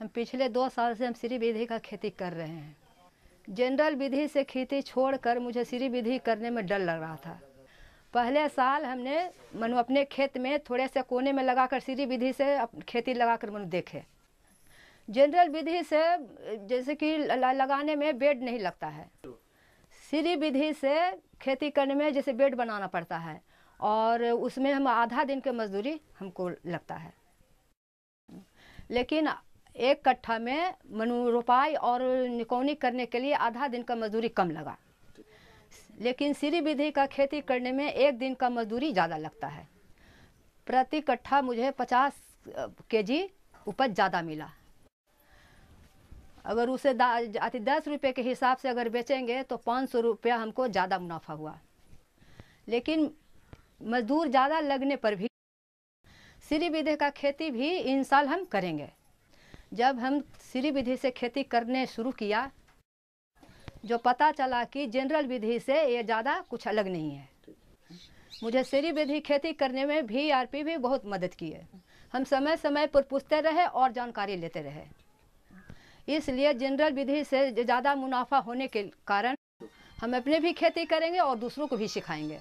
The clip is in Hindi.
हम पिछले दो साल से हम श्री विधि का खेती कर रहे हैं जनरल विधि से खेती छोड़कर मुझे श्री विधि करने में डर लग रहा था पहले साल हमने मनु अपने खेत में थोड़े से कोने में लगाकर श्री विधि से खेती लगाकर मनु देखे जनरल विधि से जैसे कि लगाने में बेड नहीं लगता है श्री विधि से खेती करने में जैसे बेड बनाना पड़ता है और उसमें हम आधा दिन के मजदूरी हमको लगता है लेकिन एक कट्ठा में मनु रोपाई और निकोनी करने के लिए आधा दिन का मजदूरी कम लगा लेकिन श्री विधि का खेती करने में एक दिन का मजदूरी ज़्यादा लगता है प्रति कट्ठा मुझे 50 केजी उपज ज़्यादा मिला अगर उसे अति दस रुपये के हिसाब से अगर बेचेंगे तो पाँच सौ रुपया हमको ज़्यादा मुनाफा हुआ लेकिन मजदूर ज़्यादा लगने पर भी श्री विधि का खेती भी इन साल हम करेंगे जब हम श्री विधि से खेती करने शुरू किया जो पता चला कि जनरल विधि से ये ज़्यादा कुछ अलग नहीं है मुझे श्री विधि खेती करने में भी आर पी भी बहुत मदद की है हम समय समय पर पूछते रहे और जानकारी लेते रहे इसलिए जनरल विधि से ज़्यादा मुनाफा होने के कारण हम अपने भी खेती करेंगे और दूसरों को भी सिखाएंगे